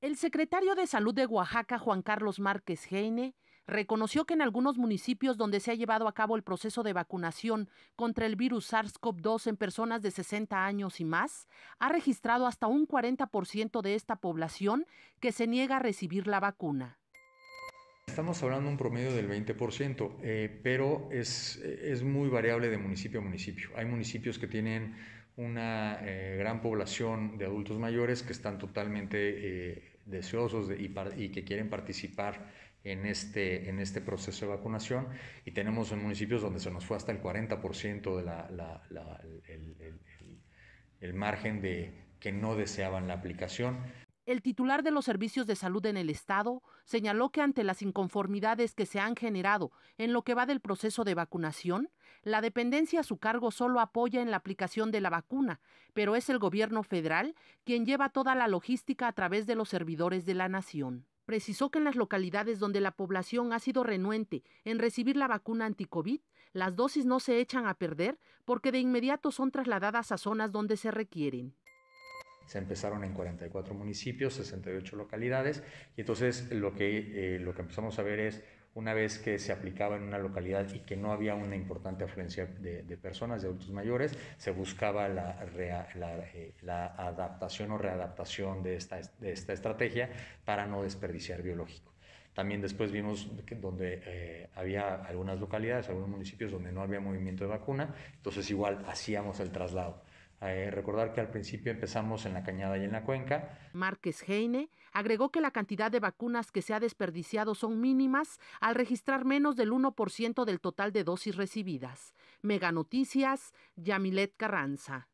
El secretario de Salud de Oaxaca, Juan Carlos Márquez Heine, reconoció que en algunos municipios donde se ha llevado a cabo el proceso de vacunación contra el virus SARS-CoV-2 en personas de 60 años y más, ha registrado hasta un 40% de esta población que se niega a recibir la vacuna. Estamos hablando de un promedio del 20%, eh, pero es, es muy variable de municipio a municipio. Hay municipios que tienen una eh, gran población de adultos mayores que están totalmente eh, deseosos y, que quieren participar en este, en este proceso de vacunación y tenemos en municipios donde se nos fue hasta el 40% de la, la, el margen de que no deseaban la aplicación. El titular de los servicios de salud en el Estado señaló que ante las inconformidades que se han generado en lo que va del proceso de vacunación, la dependencia a su cargo solo apoya en la aplicación de la vacuna, pero es el gobierno federal quien lleva toda la logística a través de los servidores de la nación. Precisó que en las localidades donde la población ha sido renuente en recibir la vacuna anticovid, las dosis no se echan a perder porque de inmediato son trasladadas a zonas donde se requieren se empezaron en 44 municipios, 68 localidades, y entonces lo que, eh, lo que empezamos a ver es una vez que se aplicaba en una localidad y que no había una importante afluencia de, personas, de adultos mayores, se buscaba la, eh, adaptación o readaptación de esta, esta, estrategia para no desperdiciar biológico. También después vimos que donde eh, había algunas localidades, algunos municipios donde no había movimiento de vacuna, entonces igual hacíamos el traslado. Eh, recordar que al principio empezamos en la cañada y en la cuenca. Márquez Heine agregó que la cantidad de vacunas que se ha desperdiciado son mínimas al registrar menos del 1% del total de dosis recibidas. Mega Noticias, Yamilet Carranza.